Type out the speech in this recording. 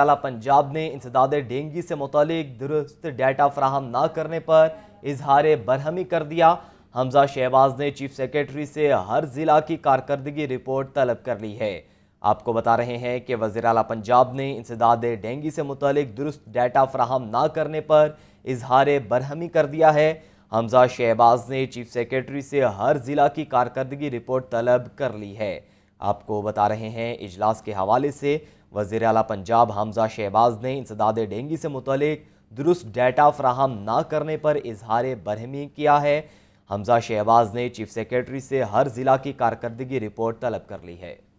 अला पंजाब ने इंसदाद डेंगी से मुतलिक दुरुस्त डाटा फ्राहम ना करने पर इजहार बरहमी कर दिया हमजा शहबाज ने चीफ सेक्रेटरी से हर ज़िला की कारकर्दगी रिपोर्ट तलब कर ली है आपको बता रहे हैं कि वजी अला पंजाब ने इंसदाद डेंगी से मुतलिक दुरुस्त डाटा फ्राहम ना करने पर इजहार बरहमी कर दिया है हमजा शहबाज ने चीफ सेक्रेटरी से हर ज़िला की कारकर्दगी रिपोर्ट तलब कर ली है आपको बता रहे हैं इजलास के हवाले से वजीर अला पंजाब हमजा शहबाज ने इंसदाद डेंगी से मुतलिक दुरुस्त डेटा फ्राहम ना करने पर इजहार बरहमी किया है हमजा शहबाज ने चीफ सेक्रेटरी से हर ज़िला की कारकर्दगी रिपोर्ट तलब कर ली है